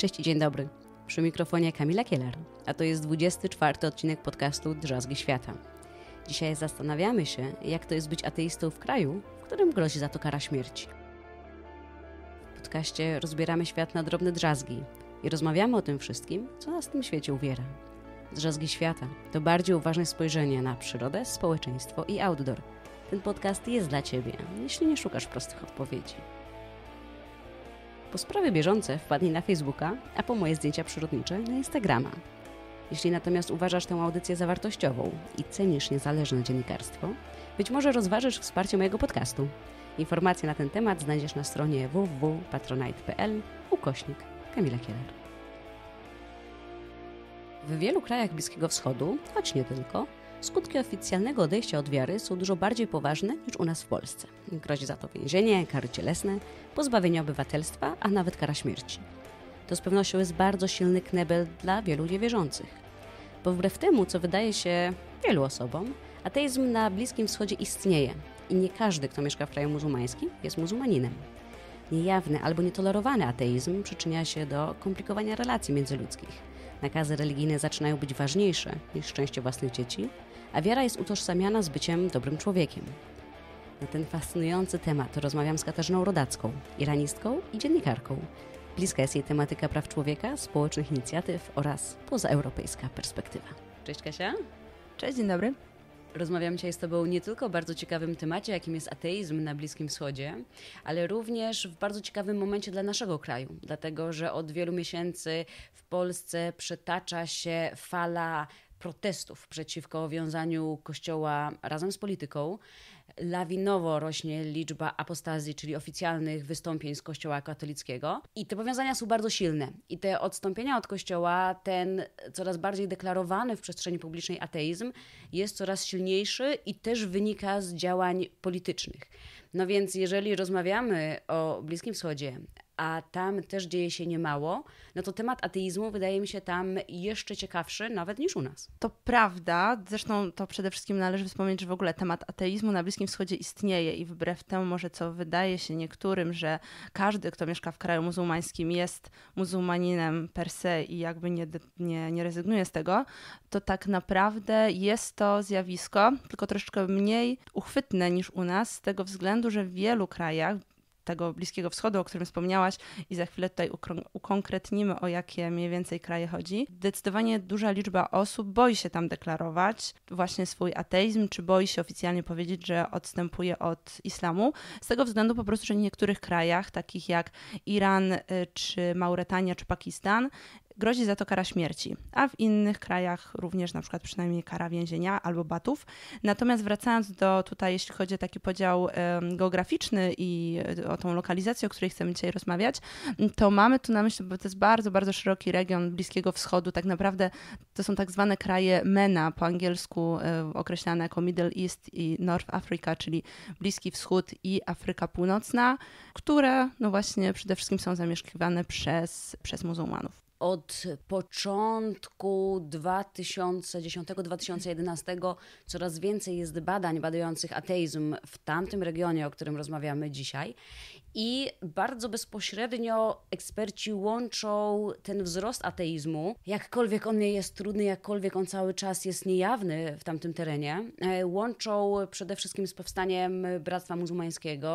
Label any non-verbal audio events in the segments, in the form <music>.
Cześć i dzień dobry. Przy mikrofonie Kamila Kieler, a to jest 24 odcinek podcastu Drzazgi Świata. Dzisiaj zastanawiamy się, jak to jest być ateistą w kraju, w którym grozi za to kara śmierci. W podcaście rozbieramy świat na drobne drzazgi i rozmawiamy o tym wszystkim, co nas w tym świecie uwiera. Drzazgi Świata to bardziej uważne spojrzenie na przyrodę, społeczeństwo i outdoor. Ten podcast jest dla Ciebie, jeśli nie szukasz prostych odpowiedzi. Po sprawy bieżące wpadnij na Facebooka, a po moje zdjęcia przyrodnicze na Instagrama. Jeśli natomiast uważasz tę audycję za wartościową i cenisz niezależne dziennikarstwo, być może rozważysz wsparcie mojego podcastu. Informacje na ten temat znajdziesz na stronie www.patronite.pl ukośnik Kamila Kieler. W wielu krajach Bliskiego Wschodu, choć nie tylko, Skutki oficjalnego odejścia od wiary są dużo bardziej poważne niż u nas w Polsce. Grozi za to więzienie, kary cielesne, pozbawienie obywatelstwa, a nawet kara śmierci. To z pewnością jest bardzo silny knebel dla wielu niewierzących. Bo wbrew temu, co wydaje się wielu osobom, ateizm na Bliskim Wschodzie istnieje i nie każdy, kto mieszka w kraju muzułmańskim, jest muzułmaninem. Niejawny albo nietolerowany ateizm przyczynia się do komplikowania relacji międzyludzkich. Nakazy religijne zaczynają być ważniejsze niż szczęście własnych dzieci, a wiara jest utożsamiana z byciem dobrym człowiekiem. Na ten fascynujący temat rozmawiam z Katarzyną Rodacką, iranistką i dziennikarką. Bliska jest jej tematyka praw człowieka, społecznych inicjatyw oraz pozaeuropejska perspektywa. Cześć Kasia. Cześć, dzień dobry. Rozmawiam dzisiaj z Tobą nie tylko o bardzo ciekawym temacie, jakim jest ateizm na Bliskim Wschodzie, ale również w bardzo ciekawym momencie dla naszego kraju, dlatego że od wielu miesięcy w Polsce przetacza się fala protestów przeciwko wiązaniu kościoła razem z polityką. Lawinowo rośnie liczba apostazji, czyli oficjalnych wystąpień z kościoła katolickiego. I te powiązania są bardzo silne. I te odstąpienia od kościoła, ten coraz bardziej deklarowany w przestrzeni publicznej ateizm jest coraz silniejszy i też wynika z działań politycznych. No więc jeżeli rozmawiamy o Bliskim Wschodzie, a tam też dzieje się niemało, no to temat ateizmu wydaje mi się tam jeszcze ciekawszy nawet niż u nas. To prawda. Zresztą to przede wszystkim należy wspomnieć, że w ogóle temat ateizmu na Bliskim Wschodzie istnieje i wbrew temu może co wydaje się niektórym, że każdy, kto mieszka w kraju muzułmańskim jest muzułmaninem per se i jakby nie, nie, nie rezygnuje z tego, to tak naprawdę jest to zjawisko, tylko troszeczkę mniej uchwytne niż u nas, z tego względu, że w wielu krajach, tego Bliskiego Wschodu, o którym wspomniałaś, i za chwilę tutaj ukonkretnimy, o jakie mniej więcej kraje chodzi. Zdecydowanie duża liczba osób boi się tam deklarować właśnie swój ateizm, czy boi się oficjalnie powiedzieć, że odstępuje od islamu, z tego względu po prostu, że w niektórych krajach, takich jak Iran, y, czy Mauretania, czy Pakistan, grozi za to kara śmierci, a w innych krajach również na przykład przynajmniej kara więzienia albo batów. Natomiast wracając do tutaj, jeśli chodzi o taki podział geograficzny i e, o tą lokalizację, o której chcemy dzisiaj rozmawiać, to mamy tu na myśli, bo to jest bardzo, bardzo szeroki region Bliskiego Wschodu. Tak naprawdę to są tak zwane kraje MENA, po angielsku e, określane jako Middle East i North Africa, czyli Bliski Wschód i Afryka Północna, które no właśnie przede wszystkim są zamieszkiwane przez, przez muzułmanów od początku 2010-2011 coraz więcej jest badań badających ateizm w tamtym regionie, o którym rozmawiamy dzisiaj i bardzo bezpośrednio eksperci łączą ten wzrost ateizmu, jakkolwiek on nie jest trudny, jakkolwiek on cały czas jest niejawny w tamtym terenie, e, łączą przede wszystkim z powstaniem Bractwa Muzułmańskiego,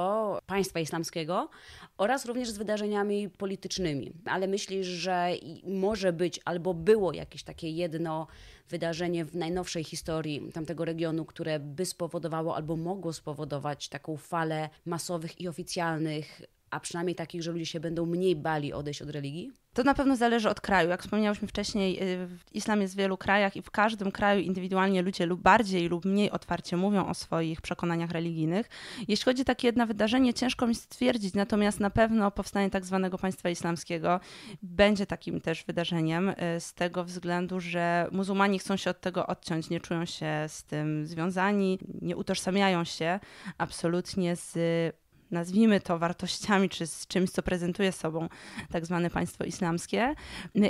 państwa islamskiego oraz również z wydarzeniami politycznymi. Ale myślisz, że może być albo było jakieś takie jedno wydarzenie w najnowszej historii tamtego regionu, które by spowodowało albo mogło spowodować taką falę masowych i oficjalnych a przynajmniej takich, że ludzie się będą mniej bali odejść od religii? To na pewno zależy od kraju. Jak wspomniałyśmy wcześniej, y, islam jest w wielu krajach i w każdym kraju indywidualnie ludzie lub bardziej lub mniej otwarcie mówią o swoich przekonaniach religijnych. Jeśli chodzi o takie jedno wydarzenie, ciężko mi stwierdzić, natomiast na pewno powstanie tak zwanego państwa islamskiego będzie takim też wydarzeniem y, z tego względu, że muzułmani chcą się od tego odciąć, nie czują się z tym związani, nie utożsamiają się absolutnie z nazwijmy to wartościami, czy z czymś, co prezentuje sobą tak zwane państwo islamskie.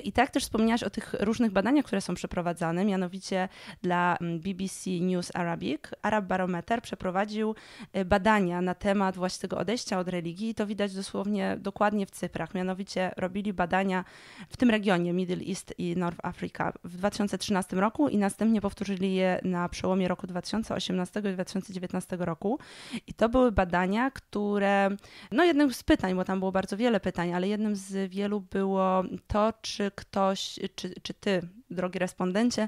I tak też wspomniałaś o tych różnych badaniach, które są przeprowadzane, mianowicie dla mm, BBC News Arabic Arab Barometer przeprowadził y, badania na temat właśnie tego odejścia od religii i to widać dosłownie dokładnie w cyfrach. Mianowicie robili badania w tym regionie Middle East i North Africa w 2013 roku i następnie powtórzyli je na przełomie roku 2018 i 2019 roku. I to były badania, które które, no jednym z pytań, bo tam było bardzo wiele pytań, ale jednym z wielu było to, czy ktoś, czy, czy ty drogi respondencie,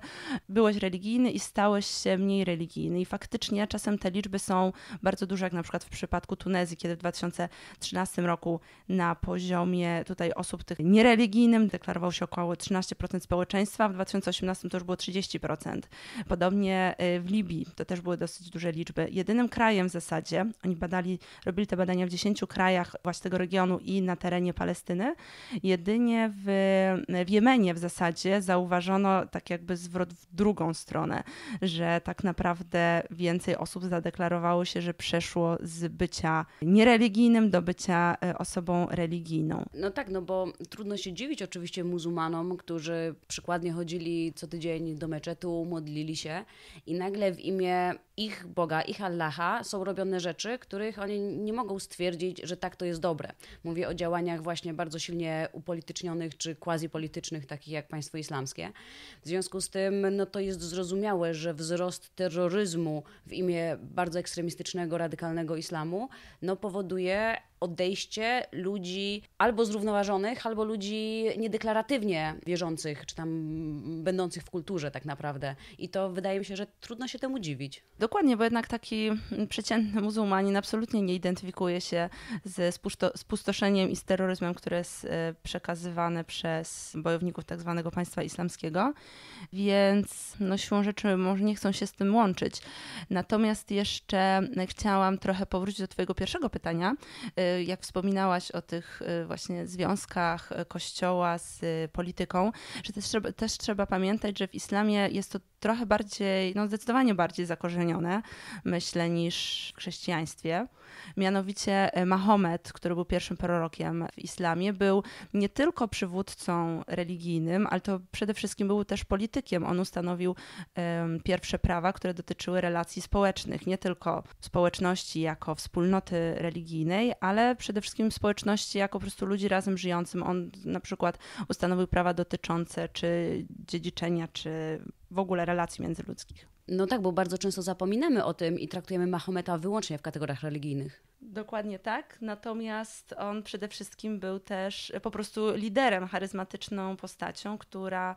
byłeś religijny i stałeś się mniej religijny. I faktycznie czasem te liczby są bardzo duże, jak na przykład w przypadku Tunezji, kiedy w 2013 roku na poziomie tutaj osób tych niereligijnym deklarował się około 13% społeczeństwa, w 2018 to już było 30%. Podobnie y, w Libii to też były dosyć duże liczby. Jedynym krajem w zasadzie, oni badali, robili te badania w 10 krajach właśnie tego regionu i na terenie Palestyny, jedynie w, w Jemenie w zasadzie zauważyli, zauważono tak jakby zwrot w drugą stronę, że tak naprawdę więcej osób zadeklarowało się, że przeszło z bycia niereligijnym do bycia e, osobą religijną. No tak, no bo trudno się dziwić oczywiście muzułmanom, którzy przykładnie chodzili co tydzień do meczetu, modlili się i nagle w imię ich Boga, ich Allaha są robione rzeczy, których oni nie mogą stwierdzić, że tak to jest dobre. Mówię o działaniach właśnie bardzo silnie upolitycznionych czy quasi-politycznych, takich jak państwo islamskie. W związku z tym no to jest zrozumiałe, że wzrost terroryzmu w imię bardzo ekstremistycznego, radykalnego islamu no powoduje, odejście ludzi albo zrównoważonych, albo ludzi niedeklaratywnie wierzących, czy tam będących w kulturze tak naprawdę. I to wydaje mi się, że trudno się temu dziwić. Dokładnie, bo jednak taki przeciętny muzułmanin absolutnie nie identyfikuje się ze spustoszeniem i z terroryzmem, które jest e, przekazywane przez bojowników tak zwanego państwa islamskiego, więc no siłą rzeczy może nie chcą się z tym łączyć. Natomiast jeszcze chciałam trochę powrócić do twojego pierwszego pytania, e, Y, jak wspominałaś o tych y, właśnie związkach y, kościoła z polityką, że też trzeba, też trzeba pamiętać, że w islamie jest to trochę bardziej, no zdecydowanie bardziej zakorzenione, myślę, niż w chrześcijaństwie. Mianowicie Mahomet, który był pierwszym prorokiem w islamie, był nie tylko przywódcą religijnym, ale to przede wszystkim był też politykiem. On ustanowił um, pierwsze prawa, które dotyczyły relacji społecznych, nie tylko społeczności jako wspólnoty religijnej, ale ale przede wszystkim społeczności jako po prostu ludzi razem żyjącym. On na przykład ustanowił prawa dotyczące czy dziedziczenia, czy w ogóle relacji międzyludzkich. No tak, bo bardzo często zapominamy o tym i traktujemy Mahometa wyłącznie w kategoriach religijnych. Dokładnie tak. Natomiast on przede wszystkim był też e, po prostu liderem, charyzmatyczną postacią, która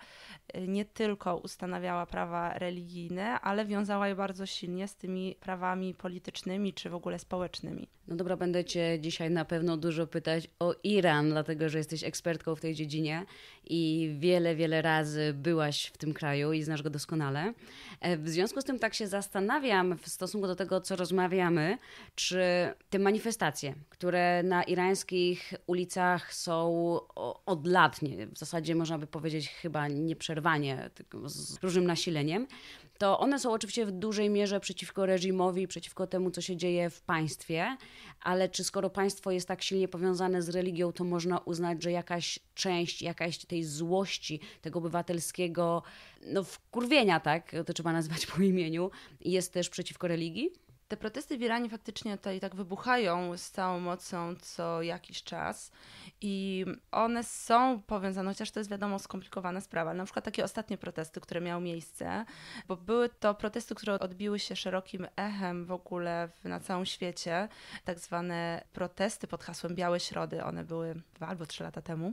e, nie tylko ustanawiała prawa religijne, ale wiązała je bardzo silnie z tymi prawami politycznymi czy w ogóle społecznymi. No dobra, będę Cię dzisiaj na pewno dużo pytać o Iran, dlatego że jesteś ekspertką w tej dziedzinie i wiele, wiele razy byłaś w tym kraju i znasz go doskonale. E, w związku z tym tak się zastanawiam w stosunku do tego, co rozmawiamy, czy te manifestacje, które na irańskich ulicach są od lat, w zasadzie można by powiedzieć chyba nieprzerwanie, tylko z różnym nasileniem, to one są oczywiście w dużej mierze przeciwko reżimowi, przeciwko temu, co się dzieje w państwie, ale czy skoro państwo jest tak silnie powiązane z religią, to można uznać, że jakaś część, jakaś tej złości, tego obywatelskiego no, wkurwienia, tak, to trzeba nazwać po imieniu, jest też przeciwko religii? Te protesty w Iranie faktycznie tutaj tak wybuchają z całą mocą co jakiś czas i one są powiązane, chociaż to jest wiadomo skomplikowana sprawa. Na przykład takie ostatnie protesty, które miały miejsce, bo były to protesty, które odbiły się szerokim echem w ogóle na całym świecie, tak zwane protesty pod hasłem Białe Środy. One były dwa albo trzy lata temu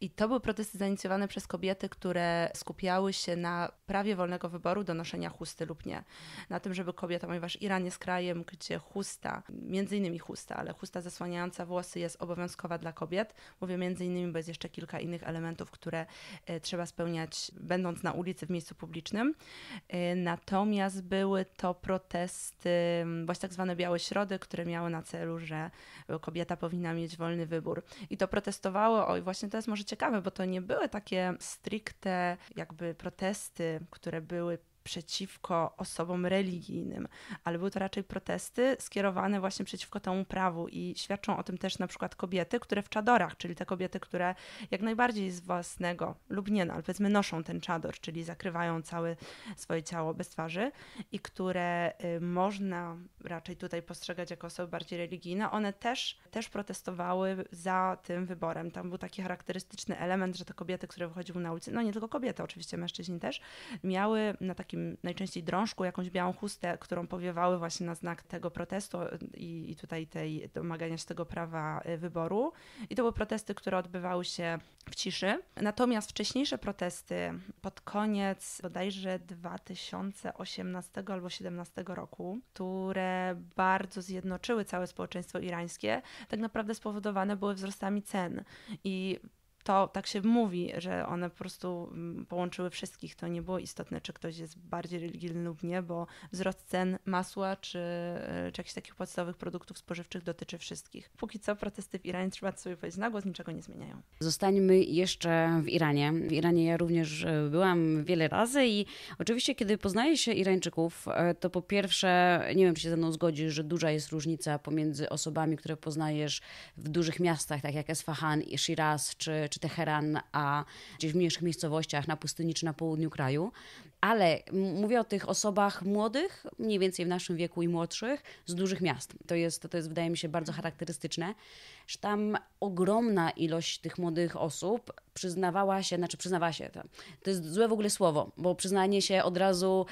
i to były protesty zainicjowane przez kobiety, które skupiały się na prawie wolnego wyboru do noszenia chusty lub nie. Na tym, żeby kobieta, ponieważ Iran jest krajem, krajem, gdzie chusta, między innymi chusta, ale chusta zasłaniająca włosy jest obowiązkowa dla kobiet. Mówię między innymi, bo jest jeszcze kilka innych elementów, które e, trzeba spełniać będąc na ulicy w miejscu publicznym. E, natomiast były to protesty, właśnie tak zwane białe środy, które miały na celu, że kobieta powinna mieć wolny wybór. I to protestowało. oj właśnie to jest może ciekawe, bo to nie były takie stricte jakby protesty, które były przeciwko osobom religijnym, ale były to raczej protesty skierowane właśnie przeciwko temu prawu i świadczą o tym też na przykład kobiety, które w czadorach, czyli te kobiety, które jak najbardziej z własnego lub nie, no, ale powiedzmy noszą ten czador, czyli zakrywają całe swoje ciało bez twarzy i które y, można raczej tutaj postrzegać jako osoby bardziej religijne, one też, też protestowały za tym wyborem. Tam był taki charakterystyczny element, że te kobiety, które wychodziły na ulicę, no nie tylko kobiety, oczywiście mężczyźni też, miały na taki takim najczęściej drążku, jakąś białą chustę, którą powiewały właśnie na znak tego protestu e, i, i tutaj tej domagania się tego prawa e, wyboru. I to były protesty, które odbywały się w ciszy. Natomiast wcześniejsze protesty pod koniec bodajże 2018 albo 2017 roku, które bardzo zjednoczyły całe społeczeństwo irańskie, tak naprawdę spowodowane były wzrostami cen. I to tak się mówi, że one po prostu mm, połączyły wszystkich. To nie było istotne, czy ktoś jest bardziej religijny lub nie, bo wzrost cen masła czy, e, czy jakichś takich podstawowych produktów spożywczych dotyczy wszystkich. Póki co protesty w Iranie, trzeba sobie powiedzieć na głos, niczego nie zmieniają. Zostańmy jeszcze w Iranie. W Iranie ja również e, byłam wiele razy i oczywiście, kiedy poznaje się Irańczyków, e, to po pierwsze, nie wiem, czy się ze mną zgodzisz, że duża jest różnica pomiędzy osobami, które poznajesz w dużych miastach, tak jak Esfahan, Shiraz czy czy Teheran, a gdzieś w mniejszych miejscowościach na pustyni czy na południu kraju ale mówię o tych osobach młodych, mniej więcej w naszym wieku i młodszych, z dużych miast. To jest, to jest wydaje mi się, bardzo charakterystyczne, że tam ogromna ilość tych młodych osób przyznawała się, znaczy przyznawała się, to, to jest złe w ogóle słowo, bo przyznanie się od razu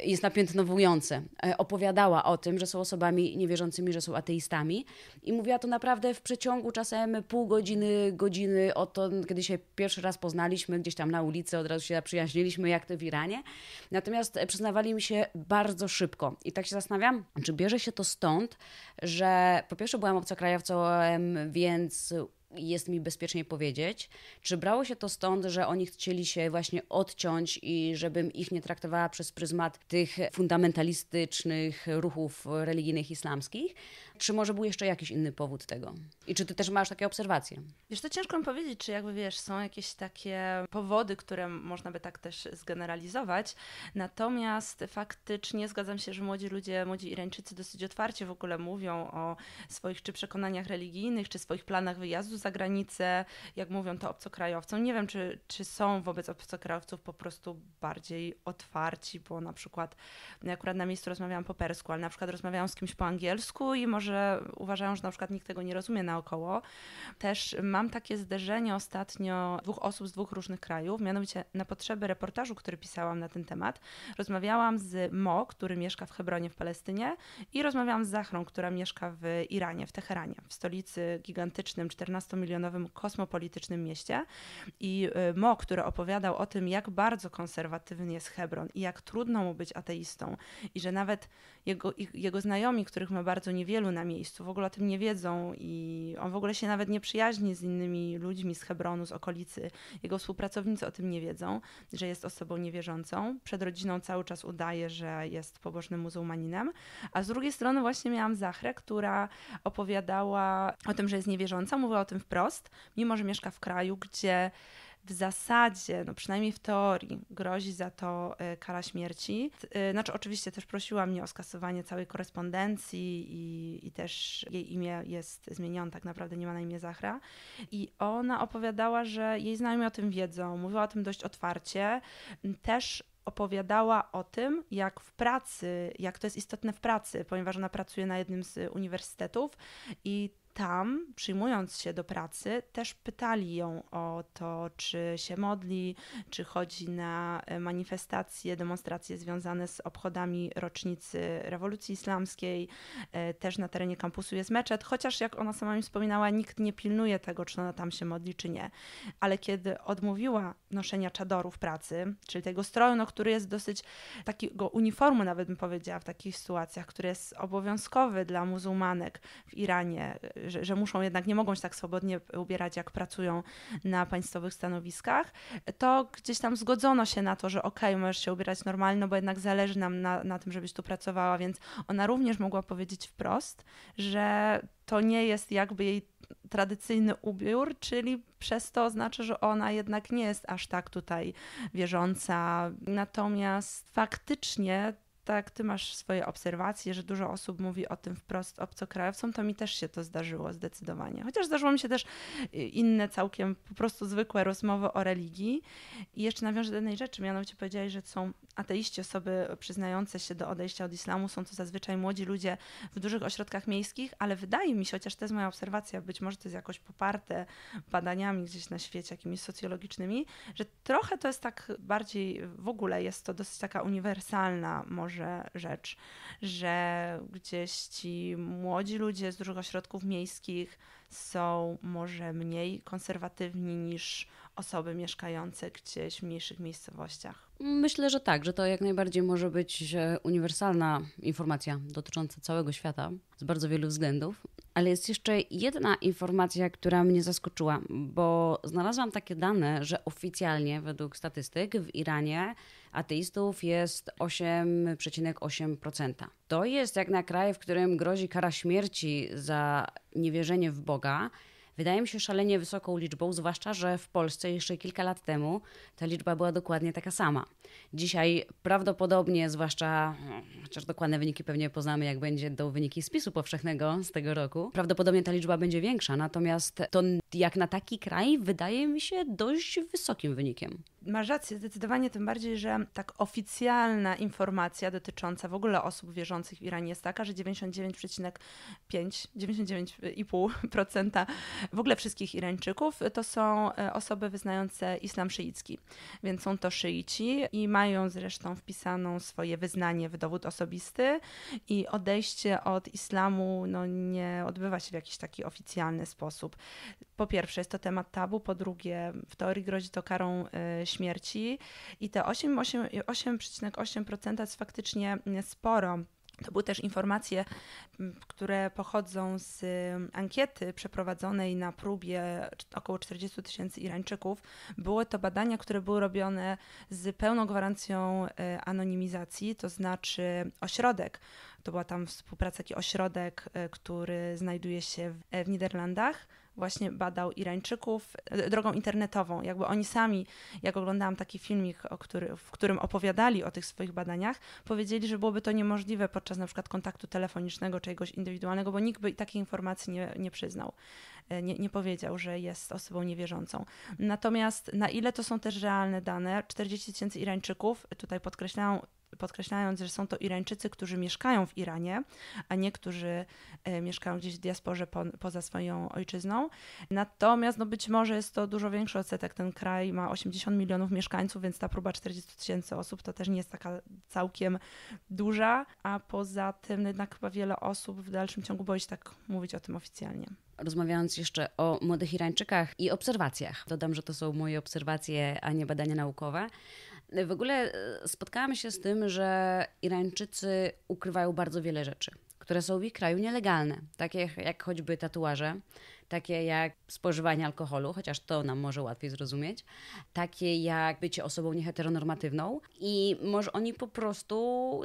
jest napiętnowujące. E, opowiadała o tym, że są osobami niewierzącymi, że są ateistami i mówiła to naprawdę w przeciągu czasem pół godziny, godziny o to, kiedy się pierwszy raz poznaliśmy gdzieś tam na ulicy, od razu się zaprzyjaźniliśmy, jak to w Iranie. Natomiast e, przyznawali mi się bardzo szybko. I tak się zastanawiam, czy bierze się to stąd, że po pierwsze byłam obcokrajowcem, więc jest mi bezpiecznie powiedzieć. Czy brało się to stąd, że oni chcieli się właśnie odciąć i żebym ich nie traktowała przez pryzmat tych fundamentalistycznych ruchów religijnych islamskich? Czy może był jeszcze jakiś inny powód tego? I czy ty też masz takie obserwacje? Wiesz, to ciężko mi powiedzieć, czy jakby wiesz, są jakieś takie powody, które można by tak też zgeneralizować. Natomiast faktycznie zgadzam się, że młodzi ludzie, młodzi Irańczycy dosyć otwarcie w ogóle mówią o swoich czy przekonaniach religijnych, czy swoich planach wyjazdu za granicę, jak mówią to obcokrajowcom. Nie wiem, czy, czy są wobec obcokrajowców po prostu bardziej otwarci, bo na przykład, no akurat na miejscu rozmawiałam po persku, ale na przykład rozmawiałam z kimś po angielsku i może uważają, że na przykład nikt tego nie rozumie naokoło. Też mam takie zderzenie ostatnio dwóch osób z dwóch różnych krajów, mianowicie na potrzeby reportażu, który pisałam na ten temat, rozmawiałam z Mo, który mieszka w Hebronie w Palestynie i rozmawiałam z Zachrą, która mieszka w Iranie, w Teheranie, w stolicy gigantycznym, 14 15-milionowym kosmopolitycznym mieście. I y, Mo, który opowiadał o tym, jak bardzo konserwatywny jest Hebron i jak trudno mu być ateistą, i że nawet jego, jego znajomi, których ma bardzo niewielu na miejscu, w ogóle o tym nie wiedzą i on w ogóle się nawet nie przyjaźni z innymi ludźmi z Hebronu, z okolicy. Jego współpracownicy o tym nie wiedzą, że jest osobą niewierzącą. Przed rodziną cały czas udaje, że jest pobożnym muzułmaninem. A z drugiej strony właśnie miałam Zachrę, która opowiadała o tym, że jest niewierząca, mówiła o tym wprost, mimo że mieszka w kraju, gdzie w zasadzie, no przynajmniej w teorii, grozi za to e, kara śmierci. E, znaczy, oczywiście też prosiła mnie o skasowanie całej korespondencji i, i też jej imię jest zmienione, tak naprawdę nie ma na imię Zachra. I ona opowiadała, że jej znajomi o tym wiedzą, mówiła o tym dość otwarcie. Też opowiadała o tym, jak w pracy, jak to jest istotne w pracy, ponieważ ona pracuje na jednym z uniwersytetów i tam, przyjmując się do pracy, też pytali ją o to, czy się modli, czy chodzi na e, manifestacje, demonstracje związane z obchodami rocznicy rewolucji islamskiej. E, też na terenie kampusu jest meczet, chociaż jak ona sama mi wspominała, nikt nie pilnuje tego, czy ona tam się modli, czy nie. Ale kiedy odmówiła noszenia czadoru w pracy, czyli tego stroju, no, który jest dosyć takiego uniformu, nawet bym powiedziała, w takich sytuacjach, który jest obowiązkowy dla muzułmanek w Iranie, e, że, że muszą jednak, nie mogą się tak swobodnie ubierać, jak pracują na państwowych stanowiskach, to gdzieś tam zgodzono się na to, że okej, okay, możesz się ubierać normalnie, no bo jednak zależy nam na, na tym, żebyś tu pracowała, więc ona również mogła powiedzieć wprost, że to nie jest jakby jej tradycyjny ubiór, czyli przez to oznacza, że ona jednak nie jest aż tak tutaj wierząca. Natomiast faktycznie tak ty masz swoje obserwacje, że dużo osób mówi o tym wprost obcokrajowcom, to mi też się to zdarzyło zdecydowanie. Chociaż zdarzyło mi się też y, inne całkiem po prostu zwykłe rozmowy o religii. I jeszcze nawiążę do jednej rzeczy, mianowicie powiedziałeś, że są ateiści, osoby przyznające się do odejścia od islamu, są to zazwyczaj młodzi ludzie w dużych ośrodkach miejskich, ale wydaje mi się, chociaż to jest moja obserwacja, być może to jest jakoś poparte badaniami gdzieś na świecie, jakimiś socjologicznymi, że trochę to jest tak bardziej, w ogóle jest to dosyć taka uniwersalna może że, rzecz, że gdzieś ci młodzi ludzie z dużych ośrodków miejskich są może mniej konserwatywni niż osoby mieszkające gdzieś w mniejszych miejscowościach? Myślę, że tak, że to jak najbardziej może być e, uniwersalna informacja dotycząca całego świata z bardzo wielu względów. Ale jest jeszcze jedna informacja, która mnie zaskoczyła, bo znalazłam takie dane, że oficjalnie według statystyk w Iranie ateistów jest 8,8%. To jest jak na kraj, w którym grozi kara śmierci za niewierzenie w Boga wydaje mi się szalenie wysoką liczbą, zwłaszcza, że w Polsce jeszcze kilka lat temu ta liczba była dokładnie taka sama. Dzisiaj prawdopodobnie, zwłaszcza, hmm, chociaż dokładne wyniki pewnie poznamy, jak będzie do wyniki spisu powszechnego z tego roku, prawdopodobnie ta liczba będzie większa, natomiast to jak na taki kraj, wydaje mi się dość wysokim wynikiem. Masz rację, zdecydowanie tym bardziej, że tak oficjalna informacja dotycząca w ogóle osób wierzących w Iranie jest taka, że 99,5% 99,5% w ogóle wszystkich Irańczyków to są e, osoby wyznające islam szyicki. Więc są to szyici i mają zresztą wpisaną swoje wyznanie w dowód osobisty i odejście od islamu no, nie odbywa się w jakiś taki oficjalny sposób po pierwsze jest to temat tabu, po drugie w teorii grozi to karą y, śmierci i te 8,8% jest faktycznie y, sporo. To były też informacje, które pochodzą z y, ankiety przeprowadzonej na próbie około 40 tysięcy Irańczyków. Były to badania, które były robione z pełną gwarancją anonimizacji, to znaczy ośrodek. To była tam współpraca, taki ośrodek, który znajduje się w Niderlandach właśnie badał Irańczyków e, drogą internetową. Jakby oni sami, jak oglądałam taki filmik, który, w którym opowiadali o tych swoich badaniach, powiedzieli, że byłoby to niemożliwe podczas na przykład kontaktu telefonicznego, czegoś indywidualnego, bo nikt by takiej informacji nie, nie przyznał. E, nie, nie powiedział, że jest osobą niewierzącą. Natomiast na ile to są też realne dane, 40 tysięcy Irańczyków, tutaj podkreślają podkreślając, że są to Irańczycy, którzy mieszkają w Iranie, a nie którzy e, mieszkają gdzieś w diasporze po, poza swoją ojczyzną. Natomiast no być może jest to dużo większy odsetek. Ten kraj ma 80 milionów mieszkańców, więc ta próba 40 tysięcy osób to też nie jest taka całkiem duża, a poza tym no, jednak chyba wiele osób w dalszym ciągu boi się tak mówić o tym oficjalnie rozmawiając jeszcze o młodych Irańczykach i obserwacjach. Dodam, że to są moje obserwacje, a nie badania naukowe. W ogóle e, spotkałam się z tym, że Irańczycy ukrywają bardzo wiele rzeczy, które są w ich kraju nielegalne, takie jak choćby tatuaże takie jak spożywanie alkoholu, chociaż to nam może łatwiej zrozumieć, takie jak bycie osobą nieheteronormatywną i może oni po prostu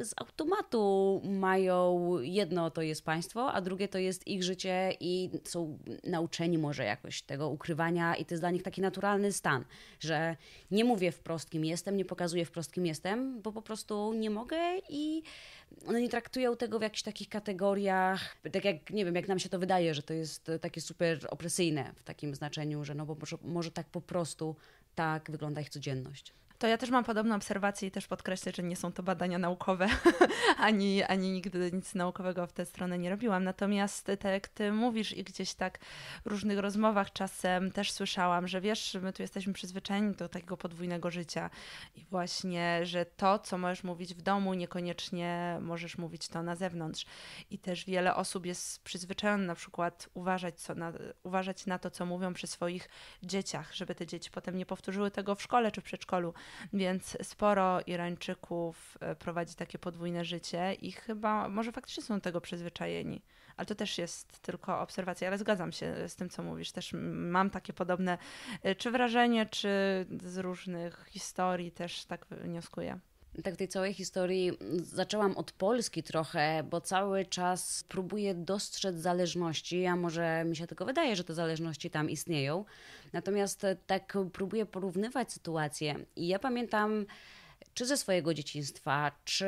z automatu mają jedno to jest państwo, a drugie to jest ich życie i są nauczeni może jakoś tego ukrywania i to jest dla nich taki naturalny stan, że nie mówię wprost kim jestem, nie pokazuję wprost kim jestem, bo po prostu nie mogę i one nie traktują tego w jakichś takich kategoriach, tak jak, nie wiem, jak nam się to wydaje, że to jest e, takie super opresyjne w takim znaczeniu, że no bo może, może tak po prostu tak wygląda ich codzienność. To ja też mam podobne obserwacje i też podkreślę, że nie są to badania naukowe, <laughs> ani, ani nigdy nic naukowego w tę stronę nie robiłam. Natomiast tak jak ty mówisz i gdzieś tak w różnych rozmowach czasem też słyszałam, że wiesz, my tu jesteśmy przyzwyczajeni do takiego podwójnego życia i właśnie, że to, co możesz mówić w domu, niekoniecznie możesz mówić to na zewnątrz. I też wiele osób jest przyzwyczajonych na przykład uważać, co na, uważać na to, co mówią przy swoich dzieciach, żeby te dzieci potem nie powtórzyły tego w szkole czy w przedszkolu więc sporo Irańczyków e, prowadzi takie podwójne życie i chyba, może faktycznie są do tego przyzwyczajeni. Ale to też jest tylko obserwacja, ale zgadzam się z tym, co mówisz. Też mam takie podobne, e, czy wrażenie, czy z różnych historii też tak wnioskuję tak tej całej historii zaczęłam od Polski trochę, bo cały czas próbuję dostrzec zależności, a może mi się tylko wydaje, że te zależności tam istnieją. Natomiast e, tak próbuję porównywać sytuacje i ja pamiętam czy ze swojego dzieciństwa, czy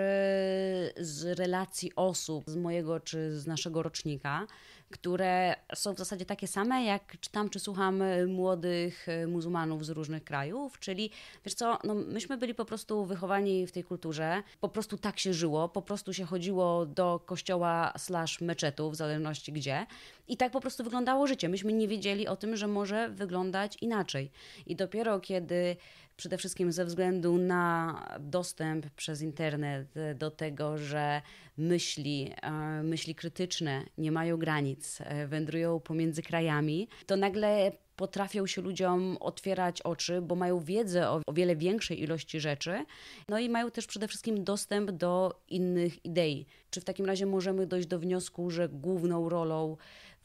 z relacji osób z mojego czy z naszego rocznika, które są w zasadzie takie same, jak czytam czy słucham e, młodych e, muzułmanów z różnych krajów, czyli wiesz co, no myśmy byli po prostu wychowani w tej kulturze, po prostu tak się żyło, po prostu się chodziło do kościoła slash meczetu, w zależności gdzie i tak po prostu wyglądało życie. Myśmy nie wiedzieli o tym, że może wyglądać inaczej i dopiero kiedy Przede wszystkim ze względu na dostęp przez internet do tego, że myśli, e, myśli krytyczne nie mają granic, e, wędrują pomiędzy krajami, to nagle potrafią się ludziom otwierać oczy, bo mają wiedzę o, o, wiele większej ilości rzeczy, no i mają też przede wszystkim dostęp do innych idei. Czy w takim razie możemy dojść do wniosku, że główną rolą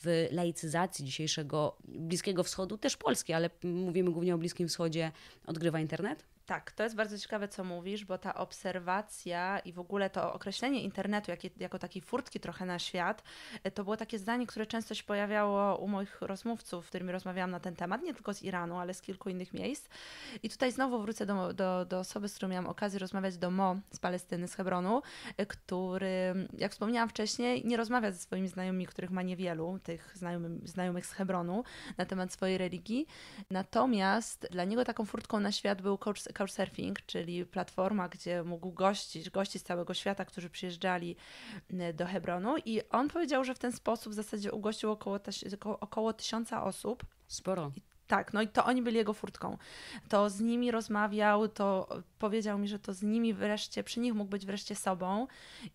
w laicyzacji dzisiejszego Bliskiego Wschodu, też Polski, ale mówimy głównie o Bliskim Wschodzie, odgrywa internet? Tak, to jest bardzo ciekawe, co mówisz, bo ta obserwacja i w ogóle to określenie internetu jak, jako takiej furtki trochę na świat, e, to było takie zdanie, które często się pojawiało u moich rozmówców, z którymi rozmawiałam na ten temat, nie tylko z Iranu, ale z kilku innych miejsc. I tutaj znowu wrócę do, do, do osoby, z którą miałam okazję rozmawiać, do Mo z Palestyny, z Hebronu, e, który, jak wspomniałam wcześniej, nie rozmawia ze swoimi znajomymi, których ma niewielu, tych znajomych z Hebronu, na temat swojej religii. Natomiast dla niego taką furtką na świat był coach z Couchsurfing, czyli platforma, gdzie mógł gościć gości z całego świata, którzy przyjeżdżali e, do Hebronu i on powiedział, że w ten sposób w zasadzie ugościł około, około tysiąca osób. Sporo. I tak, no i to oni byli jego furtką. To z nimi rozmawiał, to powiedział mi, że to z nimi wreszcie, przy nich mógł być wreszcie sobą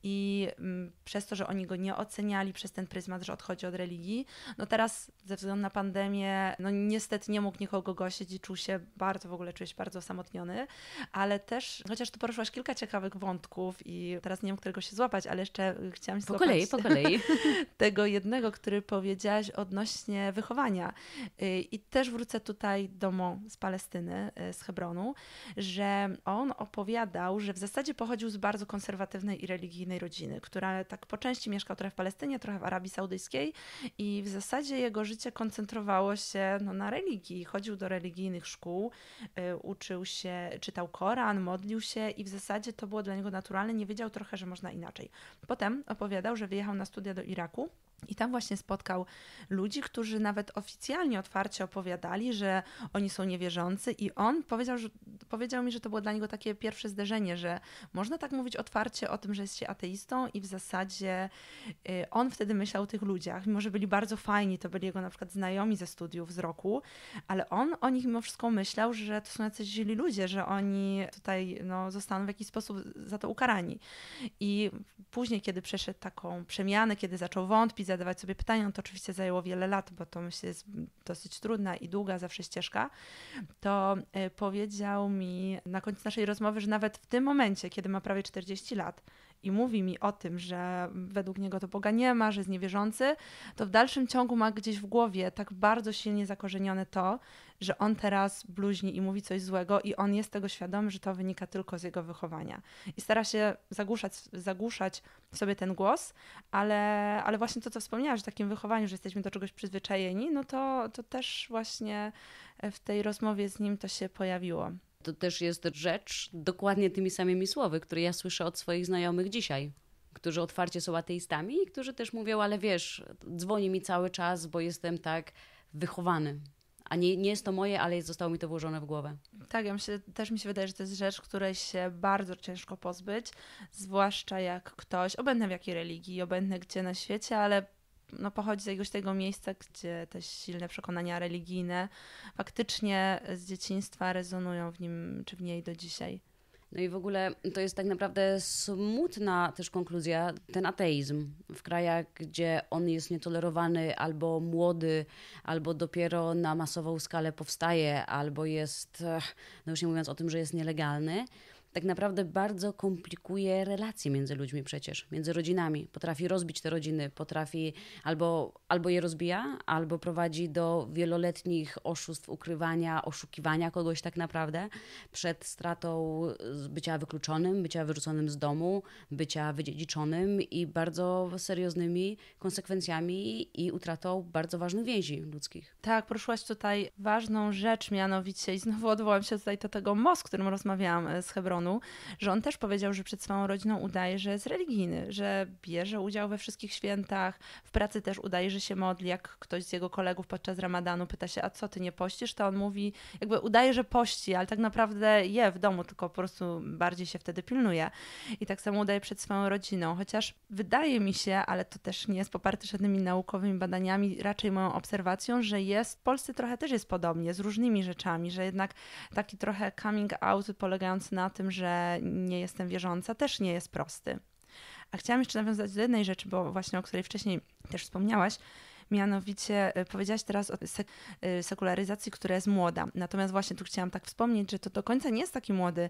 i mm, przez to, że oni go nie oceniali przez ten pryzmat, że odchodzi od religii, no teraz ze względu na pandemię, no niestety nie mógł nikogo gościć i czuł się bardzo, w ogóle czuje się bardzo osamotniony, ale też, chociaż tu poruszyłaś kilka ciekawych wątków i teraz nie wiem, którego się złapać, ale jeszcze chciałam się po kolei, po kolei. <laughs> tego jednego, który powiedziałaś odnośnie wychowania y, i też wrócę wrócę tutaj mo z Palestyny, e, z Hebronu, że on opowiadał, że w zasadzie pochodził z bardzo konserwatywnej i religijnej rodziny, która tak po części mieszkał trochę w Palestynie, trochę w Arabii Saudyjskiej i w zasadzie jego życie koncentrowało się no, na religii. Chodził do religijnych szkół, e, uczył się, czytał Koran, modlił się i w zasadzie to było dla niego naturalne. Nie wiedział trochę, że można inaczej. Potem opowiadał, że wyjechał na studia do Iraku i tam właśnie spotkał ludzi, którzy nawet oficjalnie otwarcie opowiadali, że oni są niewierzący, i on powiedział, że, powiedział mi, że to było dla niego takie pierwsze zderzenie, że można tak mówić otwarcie o tym, że jest się ateistą, i w zasadzie y, on wtedy myślał o tych ludziach, mimo że byli bardzo fajni, to byli jego na przykład znajomi ze studiów z roku, ale on o nich mimo wszystko myślał, że to są jacyś źli ludzie, że oni tutaj no, zostaną w jakiś sposób za to ukarani. I później, kiedy przeszedł taką przemianę, kiedy zaczął wątpić, zadawać sobie pytania, no to oczywiście zajęło wiele lat, bo to myślę jest dosyć trudna i długa zawsze ścieżka, to y, powiedział mi na końcu naszej rozmowy, że nawet w tym momencie, kiedy ma prawie 40 lat i mówi mi o tym, że według niego to Boga nie ma, że jest niewierzący, to w dalszym ciągu ma gdzieś w głowie tak bardzo silnie zakorzenione to, że on teraz bluźni i mówi coś złego i on jest tego świadomy, że to wynika tylko z jego wychowania. I stara się zagłuszać, zagłuszać sobie ten głos, ale, ale właśnie to, co wspomniałaś, że takim wychowaniu, że jesteśmy do czegoś przyzwyczajeni, no to, to też właśnie e, w tej rozmowie z nim to się pojawiło. To też jest rzecz dokładnie tymi samymi słowy, które ja słyszę od swoich znajomych dzisiaj którzy otwarcie są ateistami i którzy też mówią, ale wiesz, dzwoni mi cały czas, bo jestem tak wychowany. A nie, nie jest to moje, ale zostało mi to włożone w głowę. Tak, ja myślę, też mi się wydaje, że to jest rzecz, której się bardzo ciężko pozbyć, zwłaszcza jak ktoś, obędne w jakiej religii, obędne gdzie na świecie, ale no, pochodzi z jakiegoś tego miejsca, gdzie te silne przekonania religijne faktycznie z dzieciństwa rezonują w nim czy w niej do dzisiaj. No i w ogóle to jest tak naprawdę smutna też konkluzja, ten ateizm w krajach, gdzie on jest nietolerowany albo młody, albo dopiero na masową skalę powstaje, albo jest, eh, no już nie mówiąc o tym, że jest nielegalny tak naprawdę bardzo komplikuje relacje między ludźmi przecież, między rodzinami. Potrafi rozbić te rodziny, potrafi albo, albo je rozbija, albo prowadzi do wieloletnich oszustw, ukrywania, oszukiwania kogoś tak naprawdę przed stratą bycia wykluczonym, bycia wyrzuconym z domu, bycia wydziedziczonym i bardzo serioznymi konsekwencjami i utratą bardzo ważnych więzi ludzkich. Tak, poruszyłaś tutaj ważną rzecz, mianowicie i znowu odwołam się tutaj do tego MOS, z którym rozmawiałam e, z Hebronem, że on też powiedział, że przed swoją rodziną udaje, że jest religijny, że bierze udział we wszystkich świętach, w pracy też udaje, że się modli. Jak ktoś z jego kolegów podczas ramadanu pyta się, a co ty nie pościsz, to on mówi, jakby udaje, że pości, ale tak naprawdę je w domu, tylko po prostu bardziej się wtedy pilnuje. I tak samo udaje przed swoją rodziną, chociaż wydaje mi się, ale to też nie jest poparte żadnymi naukowymi badaniami, raczej moją obserwacją, że jest, w Polsce trochę też jest podobnie, z różnymi rzeczami, że jednak taki trochę coming out polegający na tym, że nie jestem wierząca, też nie jest prosty. A chciałam jeszcze nawiązać do jednej rzeczy, bo właśnie o której wcześniej też wspomniałaś, Mianowicie y, powiedziałaś teraz o sek y, sekularyzacji, która jest młoda. Natomiast właśnie tu chciałam tak wspomnieć, że to do końca nie jest taki młody,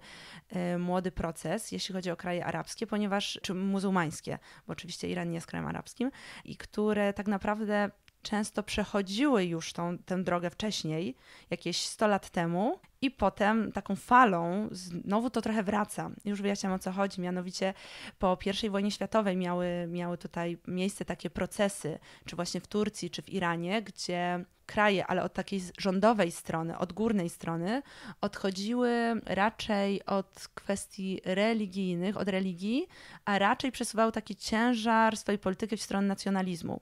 y, młody proces, jeśli chodzi o kraje arabskie, ponieważ, czy muzułmańskie, bo oczywiście Iran nie jest krajem arabskim, i które tak naprawdę często przechodziły już tą, tę drogę wcześniej, jakieś 100 lat temu, i potem taką falą, znowu to trochę wraca, już wyjaśniam o co chodzi, mianowicie po I wojnie światowej miały, miały tutaj miejsce takie procesy, czy właśnie w Turcji, czy w Iranie, gdzie kraje, ale od takiej rządowej strony, od górnej strony, odchodziły raczej od kwestii religijnych, od religii, a raczej przesuwały taki ciężar swojej polityki w stronę nacjonalizmu.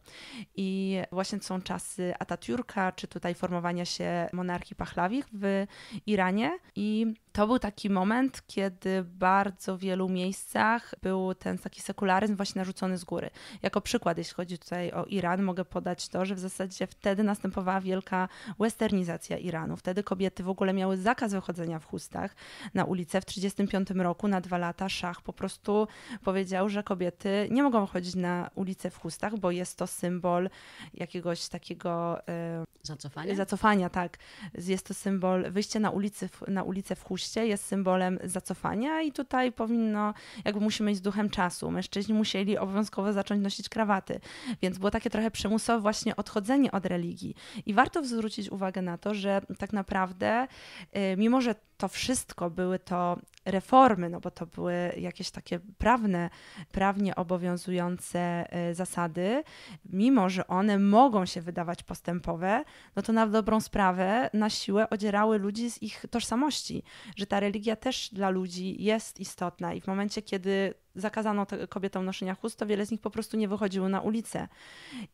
I właśnie są czasy Atatürka, czy tutaj formowania się monarchii Pachlawich w Iranie, Iranie i to był taki moment, kiedy w bardzo wielu miejscach był ten taki sekularyzm właśnie narzucony z góry. Jako przykład, jeśli chodzi tutaj o Iran, mogę podać to, że w zasadzie wtedy następowała wielka westernizacja Iranu. Wtedy kobiety w ogóle miały zakaz wychodzenia w chustach na ulicę. W 1935 roku na dwa lata szach po prostu powiedział, że kobiety nie mogą chodzić na ulicę w chustach, bo jest to symbol jakiegoś takiego... E, zacofania? Zacofania, tak. Jest to symbol wyjścia na, ulicy, na ulicę w chustach oczywiście jest symbolem zacofania i tutaj powinno, jakby musimy mieć z duchem czasu. Mężczyźni musieli obowiązkowo zacząć nosić krawaty, więc było takie trochę przymusowe właśnie odchodzenie od religii. I warto zwrócić uwagę na to, że tak naprawdę, y, mimo że to wszystko były to reformy, no bo to były jakieś takie prawne, prawnie obowiązujące e, zasady, mimo że one mogą się wydawać postępowe, no to na dobrą sprawę na siłę odzierały ludzi z ich tożsamości, że ta religia też dla ludzi jest istotna i w momencie, kiedy zakazano kobietom noszenia chust, to wiele z nich po prostu nie wychodziło na ulicę.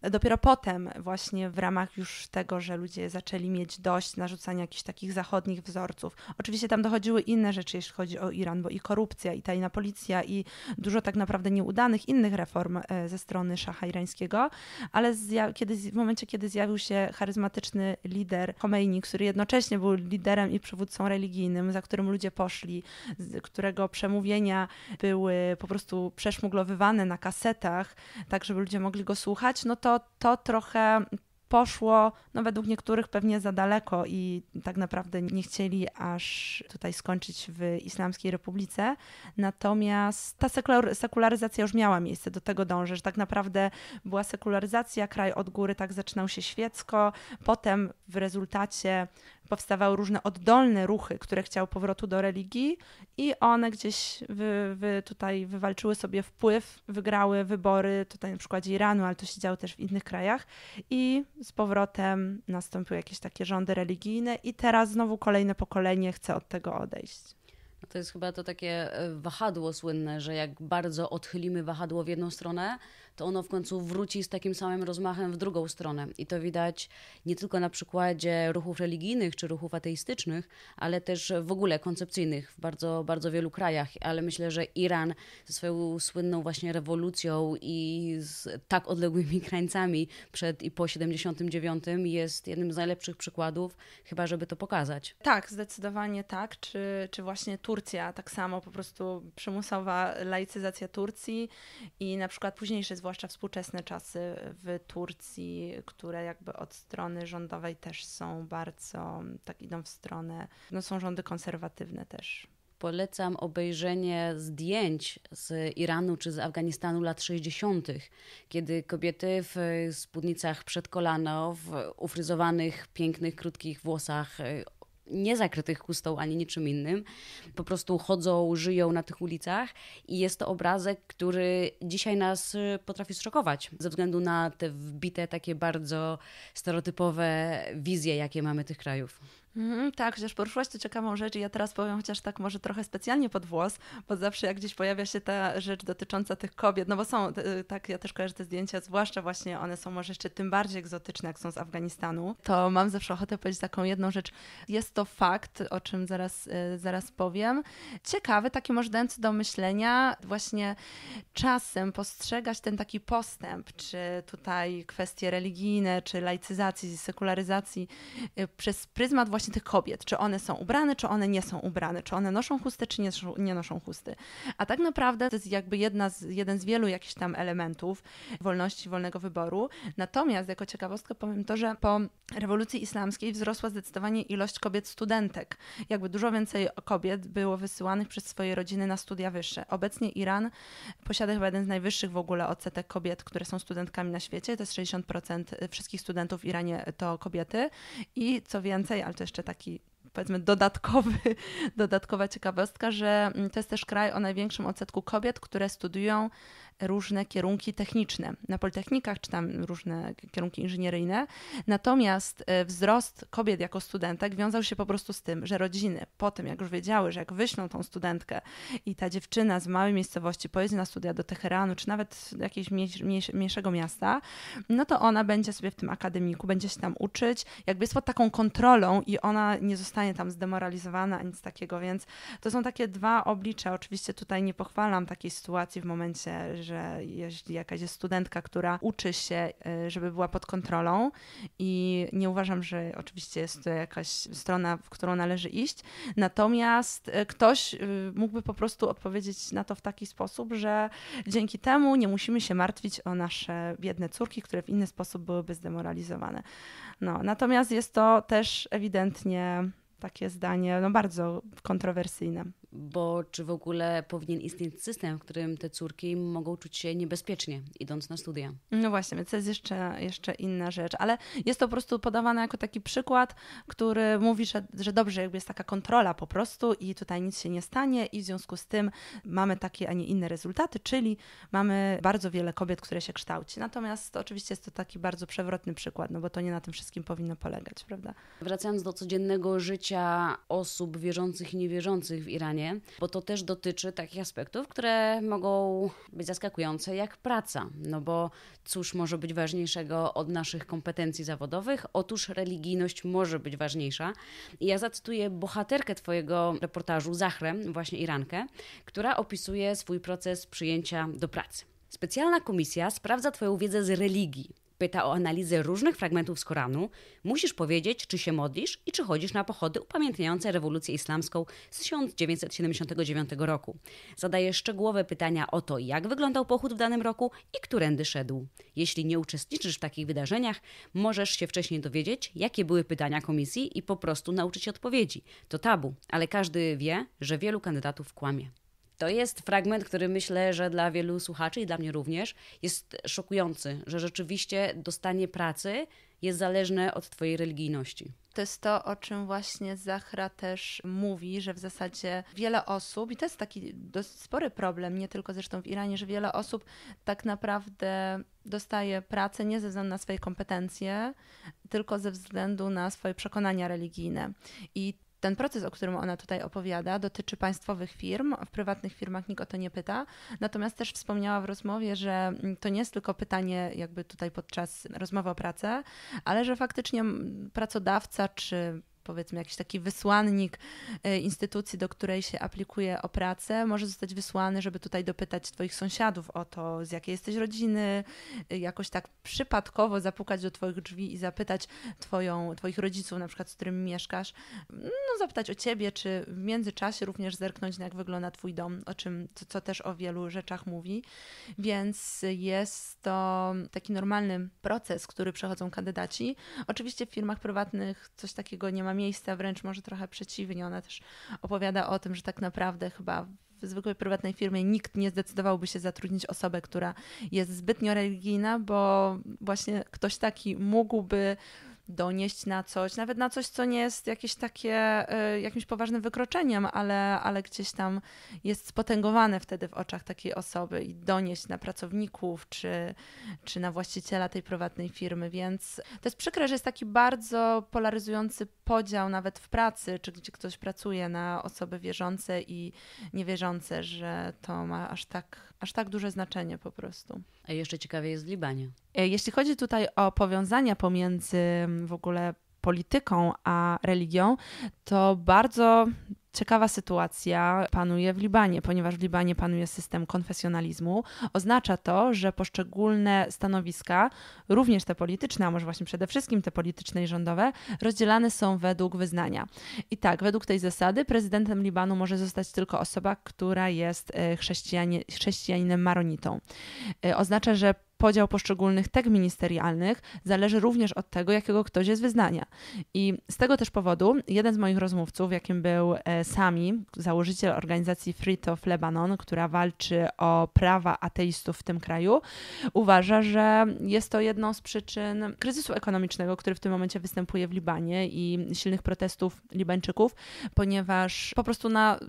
Dopiero potem, właśnie w ramach już tego, że ludzie zaczęli mieć dość narzucania jakichś takich zachodnich wzorców. Oczywiście tam dochodziły inne rzeczy, jeśli chodzi o Iran, bo i korupcja, i tajna policja, i dużo tak naprawdę nieudanych innych reform e, ze strony szacha irańskiego, ale kiedy, w momencie, kiedy zjawił się charyzmatyczny lider Khomeini, który jednocześnie był liderem i przywódcą religijnym, za którym ludzie poszli, którego przemówienia były po prostu przeszmuglowywany na kasetach, tak żeby ludzie mogli go słuchać, no to to trochę poszło, no według niektórych pewnie za daleko i tak naprawdę nie chcieli aż tutaj skończyć w Islamskiej Republice. Natomiast ta sekularyzacja już miała miejsce, do tego dążę, że tak naprawdę była sekularyzacja, kraj od góry tak zaczynał się świecko, potem w rezultacie powstawały różne oddolne ruchy, które chciały powrotu do religii i one gdzieś wy, wy tutaj wywalczyły sobie wpływ, wygrały wybory, tutaj na przykład Iranu, ale to się działo też w innych krajach i z powrotem nastąpiły jakieś takie rządy religijne i teraz znowu kolejne pokolenie chce od tego odejść. To jest chyba to takie e, wahadło słynne, że jak bardzo odchylimy wahadło w jedną stronę, to ono w końcu wróci z takim samym rozmachem w drugą stronę. I to widać nie tylko na przykładzie ruchów religijnych czy ruchów ateistycznych, ale też w ogóle koncepcyjnych w bardzo, bardzo wielu krajach. Ale myślę, że Iran ze swoją słynną właśnie rewolucją i z tak odległymi <laughs> krańcami przed i po 79 jest jednym z najlepszych przykładów, chyba żeby to pokazać. Tak, zdecydowanie tak. Czy, czy właśnie Turcja tak samo, po prostu przymusowa laicyzacja Turcji i na przykład późniejsze zwłaszcza zwłaszcza współczesne czasy w Turcji, które jakby od strony rządowej też są bardzo, tak idą w stronę, no są rządy konserwatywne też polecam obejrzenie zdjęć z Iranu czy z Afganistanu lat 60., kiedy kobiety w spódnicach przed kolano, w ufryzowanych, pięknych, krótkich włosach nie zakrytych chustą ani niczym innym. Po prostu chodzą, żyją na tych ulicach i jest to obrazek, który dzisiaj nas y, potrafi zszokować ze względu na te wbite takie bardzo stereotypowe wizje, jakie mamy tych krajów. Mm, tak, chociaż poruszyłaś tu ciekawą rzecz i ja teraz powiem chociaż tak może trochę specjalnie pod włos, bo zawsze jak gdzieś pojawia się ta rzecz dotycząca tych kobiet, no bo są, e, tak ja też kojarzę te zdjęcia, zwłaszcza właśnie one są może jeszcze tym bardziej egzotyczne, jak są z Afganistanu, to mam zawsze ochotę powiedzieć taką jedną rzecz. Jest to fakt, o czym zaraz, e, zaraz powiem. Ciekawy, taki może dający do myślenia, właśnie czasem postrzegać ten taki postęp, czy tutaj kwestie religijne, czy laicyzacji, sekularyzacji e, przez pryzmat właśnie tych kobiet, czy one są ubrane, czy one nie są ubrane, czy one noszą chusty, czy nie, nie noszą chusty. A tak naprawdę to jest jakby jedna z, jeden z wielu jakichś tam elementów wolności, wolnego wyboru. Natomiast jako ciekawostkę powiem to, że po rewolucji islamskiej wzrosła zdecydowanie ilość kobiet studentek. Jakby dużo więcej kobiet było wysyłanych przez swoje rodziny na studia wyższe. Obecnie Iran posiada chyba jeden z najwyższych w ogóle odsetek kobiet, które są studentkami na świecie. To jest 60% wszystkich studentów w Iranie to kobiety. I co więcej, ale to jeszcze taki powiedzmy dodatkowy, <laughs> dodatkowa ciekawostka, że mm, to jest też kraj o największym odsetku kobiet, które studiują różne kierunki techniczne na politechnikach, czy tam różne kierunki inżynieryjne. Natomiast e, wzrost kobiet jako studentek wiązał się po prostu z tym, że rodziny po tym, jak już wiedziały, że jak wyślą tą studentkę i ta dziewczyna z małej miejscowości pojedzie na studia do Teheranu, czy nawet jakiegoś mniejszego miasta, no to ona będzie sobie w tym akademiku, będzie się tam uczyć, jakby jest pod taką kontrolą i ona nie zostanie tam zdemoralizowana, nic takiego, więc to są takie dwa oblicze. Oczywiście tutaj nie pochwalam takiej sytuacji w momencie, że jeśli jakaś jest studentka, która uczy się, e, żeby była pod kontrolą i nie uważam, że oczywiście jest to jakaś strona, w którą należy iść, natomiast e, ktoś e, mógłby po prostu odpowiedzieć na to w taki sposób, że dzięki temu nie musimy się martwić o nasze biedne córki, które w inny sposób byłyby zdemoralizowane. No, natomiast jest to też ewidentnie takie zdanie no, bardzo kontrowersyjne bo czy w ogóle powinien istnieć system, w którym te córki mogą czuć się niebezpiecznie, idąc na studia? No właśnie, więc to jest jeszcze, jeszcze inna rzecz, ale jest to po prostu podawane jako taki przykład, który mówi, że, że dobrze, jakby jest taka kontrola po prostu i tutaj nic się nie stanie i w związku z tym mamy takie, a nie inne rezultaty, czyli mamy bardzo wiele kobiet, które się kształci. Natomiast oczywiście jest to taki bardzo przewrotny przykład, no bo to nie na tym wszystkim powinno polegać, prawda? Wracając do codziennego życia osób wierzących i niewierzących w Iranie, bo to też dotyczy takich aspektów, które mogą być zaskakujące, jak praca. No bo cóż może być ważniejszego od naszych kompetencji zawodowych? Otóż religijność może być ważniejsza. I ja zacytuję bohaterkę Twojego reportażu, Zachrem, właśnie Irankę, która opisuje swój proces przyjęcia do pracy. Specjalna komisja sprawdza Twoją wiedzę z religii pyta o analizę różnych fragmentów z Koranu, musisz powiedzieć, czy się modlisz i czy chodzisz na pochody upamiętniające rewolucję islamską z 1979 roku. Zadaje szczegółowe pytania o to, jak wyglądał pochód w danym roku i którędy szedł. Jeśli nie uczestniczysz w takich wydarzeniach, możesz się wcześniej dowiedzieć, jakie były pytania komisji i po prostu nauczyć się odpowiedzi. To tabu, ale każdy wie, że wielu kandydatów kłamie. To jest fragment, który myślę, że dla wielu słuchaczy i dla mnie również jest szokujący, że rzeczywiście dostanie pracy jest zależne od Twojej religijności. To jest to, o czym właśnie Zachra też mówi, że w zasadzie wiele osób, i to jest taki dość spory problem, nie tylko zresztą w Iranie, że wiele osób tak naprawdę dostaje pracę nie ze względu na swoje kompetencje, tylko ze względu na swoje przekonania religijne. I ten proces, o którym ona tutaj opowiada, dotyczy państwowych firm. W prywatnych firmach nikt o to nie pyta. Natomiast też wspomniała w rozmowie, że to nie jest tylko pytanie, jakby tutaj podczas rozmowy o pracę, ale że faktycznie pracodawca czy powiedzmy jakiś taki wysłannik e, instytucji, do której się aplikuje o pracę, może zostać wysłany, żeby tutaj dopytać Twoich sąsiadów o to, z jakiej jesteś rodziny, e, jakoś tak przypadkowo zapukać do Twoich drzwi i zapytać twoją, Twoich rodziców, na przykład z którym mieszkasz, no zapytać o Ciebie, czy w międzyczasie również zerknąć, jak wygląda Twój dom, o czym, co też o wielu rzeczach mówi, więc jest to taki normalny proces, który przechodzą kandydaci. Oczywiście w firmach prywatnych coś takiego nie ma ma miejsce, wręcz może trochę przeciwnie. Ona też opowiada o tym, że tak naprawdę chyba w zwykłej prywatnej firmie nikt nie zdecydowałby się zatrudnić osobę, która jest zbytnio religijna, bo właśnie ktoś taki mógłby donieść na coś, nawet na coś, co nie jest jakieś takie, y, jakimś poważnym wykroczeniem, ale, ale gdzieś tam jest spotęgowane wtedy w oczach takiej osoby i donieść na pracowników czy, czy na właściciela tej prywatnej firmy, więc to jest przykre, że jest taki bardzo polaryzujący podział nawet w pracy, czy gdzie ktoś pracuje na osoby wierzące i niewierzące, że to ma aż tak, aż tak duże znaczenie po prostu. A jeszcze ciekawie jest w Libanie. E, jeśli chodzi tutaj o powiązania pomiędzy mm, w ogóle polityką a religią, to bardzo ciekawa sytuacja panuje w Libanie, ponieważ w Libanie panuje system konfesjonalizmu. Oznacza to, że poszczególne stanowiska, również te polityczne, a może właśnie przede wszystkim te polityczne i rządowe, rozdzielane są według wyznania. I tak, według tej zasady prezydentem Libanu może zostać tylko osoba, która jest e, chrześcijanie, chrześcijaninem maronitą. E, oznacza, że podział poszczególnych tag ministerialnych zależy również od tego, jakiego ktoś jest wyznania. I z tego też powodu jeden z moich rozmówców, jakim był e, Sami, założyciel organizacji Free of Lebanon, która walczy o prawa ateistów w tym kraju, uważa, że jest to jedną z przyczyn kryzysu ekonomicznego, który w tym momencie występuje w Libanie i silnych protestów Libańczyków, ponieważ po prostu na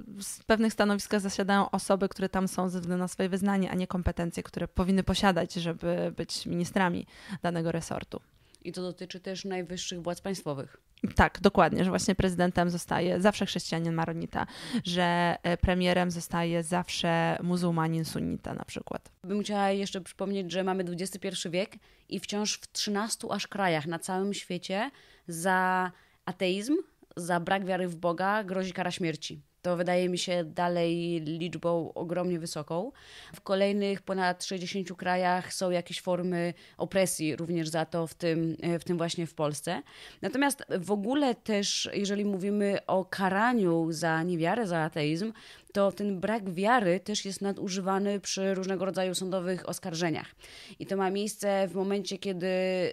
pewnych stanowiskach zasiadają osoby, które tam są ze względu na swoje wyznanie, a nie kompetencje, które powinny posiadać, żeby żeby być ministrami danego resortu. I to dotyczy też najwyższych władz państwowych. Tak, dokładnie, że właśnie prezydentem zostaje zawsze chrześcijanin maronita, że e, premierem zostaje zawsze muzułmanin sunnita na przykład. Bym chciała jeszcze przypomnieć, że mamy XXI wiek i wciąż w 13 aż krajach na całym świecie za ateizm, za brak wiary w Boga grozi kara śmierci to wydaje mi się dalej liczbą ogromnie wysoką. W kolejnych ponad 60 krajach są jakieś formy opresji również za to, w tym, e, w tym właśnie w Polsce. Natomiast w ogóle też, jeżeli mówimy o karaniu za niewiarę, za ateizm, to ten brak wiary też jest nadużywany przy różnego rodzaju sądowych oskarżeniach. I to ma miejsce w momencie, kiedy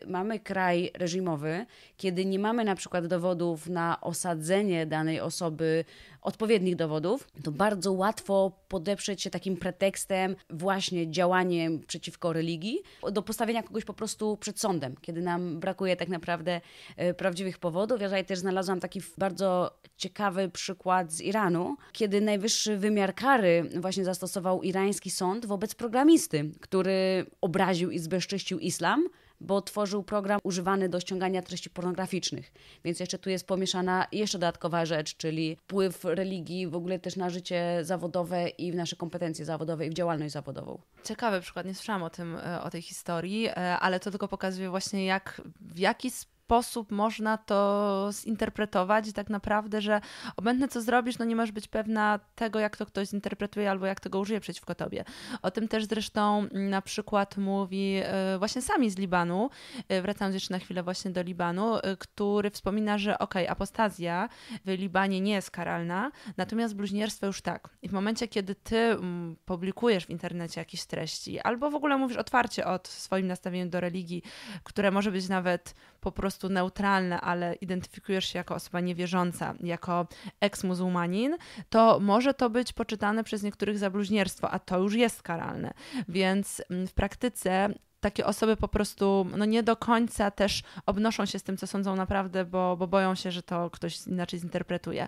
mamy kraj reżimowy, kiedy nie mamy na przykład dowodów na osadzenie danej osoby, odpowiednich dowodów, to bardzo łatwo podeprzeć się takim pretekstem, właśnie działaniem przeciwko religii, do postawienia kogoś po prostu przed sądem, kiedy nam brakuje tak naprawdę e, prawdziwych powodów. Ja tutaj też znalazłam taki bardzo ciekawy przykład z Iranu, kiedy najwyższy wymiar kary właśnie zastosował irański sąd wobec programisty, który obraził i zbezczyścił islam, bo tworzył program używany do ściągania treści pornograficznych. Więc jeszcze tu jest pomieszana jeszcze dodatkowa rzecz, czyli wpływ religii w ogóle też na życie zawodowe i w nasze kompetencje zawodowe i w działalność zawodową. Ciekawy przykład, nie słyszałam o tym, e, o tej historii, e, ale to tylko pokazuje właśnie jak, w jaki sposób sposób można to zinterpretować tak naprawdę, że obojętne co zrobisz, no nie możesz być pewna tego, jak to ktoś zinterpretuje albo jak tego użyje przeciwko tobie. O tym też zresztą na przykład mówi e, właśnie sami z Libanu, e, wracając jeszcze na chwilę właśnie do Libanu, e, który wspomina, że okej, okay, apostazja w Libanie nie jest karalna, natomiast bluźnierstwo już tak. I w momencie, kiedy ty mm, publikujesz w internecie jakieś treści albo w ogóle mówisz otwarcie o swoim nastawieniu do religii, które może być nawet po prostu neutralne, ale identyfikujesz się jako osoba niewierząca, jako eksmuzułmanin, to może to być poczytane przez niektórych za bluźnierstwo, a to już jest karalne. Więc mm, w praktyce takie osoby po prostu no nie do końca też obnoszą się z tym, co sądzą naprawdę, bo, bo boją się, że to ktoś inaczej zinterpretuje.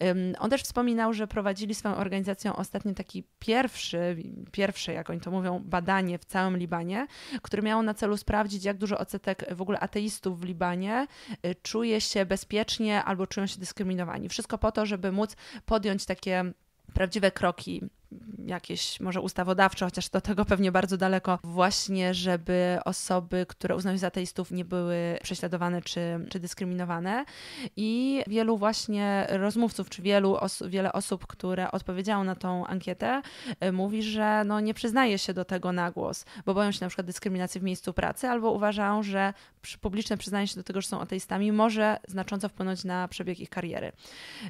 Um, on też wspominał, że prowadzili swoją organizacją ostatnio taki pierwszy, pierwsze, jak oni to mówią, badanie w całym Libanie, które miało na celu sprawdzić, jak dużo odsetek w ogóle ateistów w Libanie y, czuje się bezpiecznie albo czują się dyskryminowani. Wszystko po to, żeby móc podjąć takie prawdziwe kroki jakieś może ustawodawcze, chociaż do tego pewnie bardzo daleko, właśnie, żeby osoby, które uznają się za ateistów, nie były prześladowane czy, czy dyskryminowane. I wielu właśnie rozmówców, czy wielu wiele osób, które odpowiedziało na tą ankietę, y, mówi, że no nie przyznaje się do tego na głos, bo boją się na przykład dyskryminacji w miejscu pracy, albo uważają, że publiczne przyznanie się do tego, że są ateistami, może znacząco wpłynąć na przebieg ich kariery.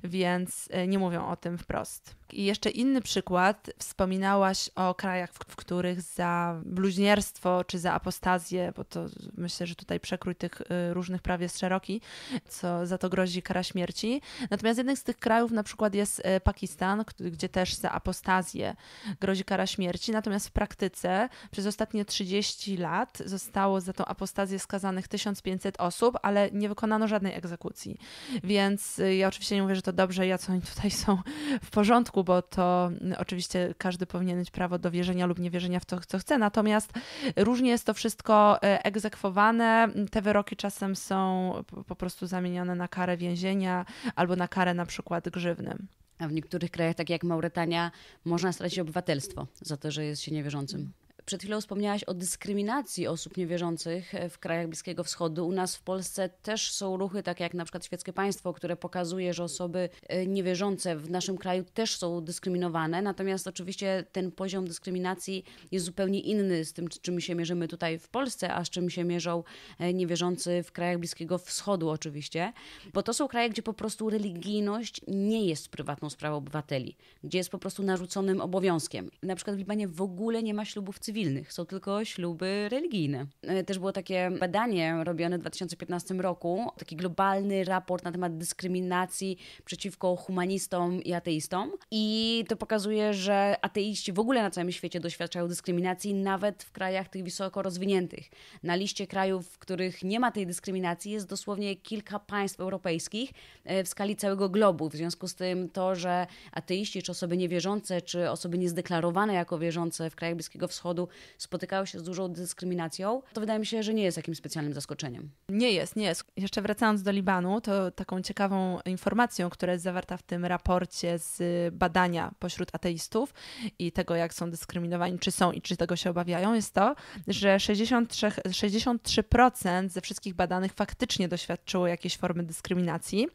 Więc y, nie mówią o tym wprost. I jeszcze inny przykład, przykład wspominałaś o krajach, w, w których za bluźnierstwo czy za apostazję, bo to myślę, że tutaj przekrój tych y, różnych praw jest szeroki, co za to grozi kara śmierci. Natomiast jednym z tych krajów na przykład jest y, Pakistan, gdzie też za apostazję grozi kara śmierci. Natomiast w praktyce przez ostatnie 30 lat zostało za tą apostazję skazanych 1500 osób, ale nie wykonano żadnej egzekucji. Więc y, ja oczywiście nie mówię, że to dobrze ja co oni tutaj są w porządku, bo to oczywiście oczywiście każdy powinien mieć prawo do wierzenia lub niewierzenia w to, co chce, natomiast różnie jest to wszystko e, egzekwowane. Te wyroki czasem są po prostu zamieniane na karę więzienia albo na karę na przykład grzywny. A w niektórych krajach, tak jak Mauretania, można stracić obywatelstwo za to, że jest się niewierzącym. Przed chwilą wspomniałaś o dyskryminacji osób niewierzących e, w krajach Bliskiego Wschodu. U nas w Polsce też są ruchy takie jak na przykład Świeckie Państwo, które pokazuje, że osoby e, niewierzące w naszym kraju też są dyskryminowane. Natomiast oczywiście ten poziom dyskryminacji jest zupełnie inny z tym, czym się mierzymy tutaj w Polsce, a z czym się mierzą e, niewierzący w krajach Bliskiego Wschodu oczywiście. Bo to są kraje, gdzie po prostu religijność nie jest prywatną sprawą obywateli, gdzie jest po prostu narzuconym obowiązkiem. Na przykład w Libanie w ogóle nie ma ślubów cywilnych cywilnych, są tylko śluby religijne. E, też było takie badanie robione w 2015 roku, taki globalny raport na temat dyskryminacji przeciwko humanistom i ateistom. I to pokazuje, że ateiści w ogóle na całym świecie doświadczają dyskryminacji, nawet w krajach tych wysoko rozwiniętych. Na liście krajów, w których nie ma tej dyskryminacji, jest dosłownie kilka państw europejskich e, w skali całego globu. W związku z tym to, że ateiści czy osoby niewierzące, czy osoby niezdeklarowane jako wierzące w krajach Bliskiego Wschodu spotykały się z dużą dyskryminacją, to wydaje mi się, że nie jest jakimś specjalnym zaskoczeniem. Nie jest, nie jest. Jeszcze wracając do Libanu, to taką ciekawą informacją, która jest zawarta w tym raporcie z badania pośród ateistów i tego, jak są dyskryminowani, czy są i czy tego się obawiają, jest to, że 63, 63% ze wszystkich badanych faktycznie doświadczyło jakiejś formy dyskryminacji